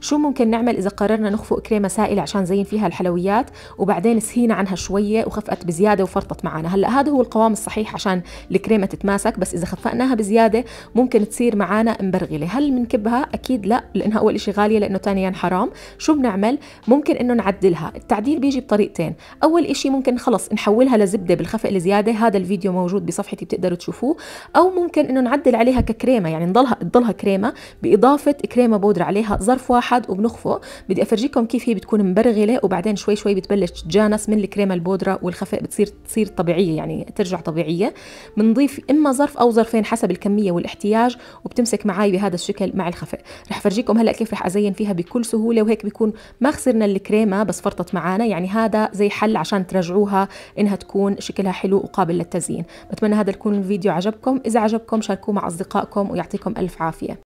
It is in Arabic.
شو ممكن نعمل إذا قررنا نخفق كريمة سائلة عشان زين فيها الحلويات وبعدين سهينا عنها شوية وخفقت بزيادة وفرطت معنا هلا هذا هو القوام الصحيح عشان الكريمة تتماسك بس إذا خفقناها بزيادة ممكن تصير معنا مبرغلة هل بنكبها أكيد لا لأنها أول شيء غالية لأنه ثانيا يعني حرام شو بنعمل ممكن إنه نعدلها التعديل بيجي بطريقتين أول شيء ممكن خلص نحولها لزبدة بالخفق الزيادة هذا الفيديو موجود بصفحتي بتقدروا تشوفوه أو ممكن إنه نعدل عليها ككريمة يعني نضلها تضلها كريمة بإضافة كريمة بودرة عليها ظرف واحد وبنخفه بدي افرجيكم كيف هي بتكون مبرغله وبعدين شوي شوي بتبلش تتجانس من الكريمه البودره والخفاء بتصير تصير طبيعيه يعني ترجع طبيعيه بنضيف اما ظرف او ظرفين حسب الكميه والاحتياج وبتمسك معي بهذا الشكل مع الخفاء رح افرجيكم هلا كيف رح ازين فيها بكل سهوله وهيك بيكون ما خسرنا الكريمه بس فرطت معانا يعني هذا زي حل عشان ترجعوها انها تكون شكلها حلو وقابل للتزيين بتمنى هذا يكون الفيديو عجبكم اذا عجبكم شاركوه مع اصدقائكم ويعطيكم الف عافيه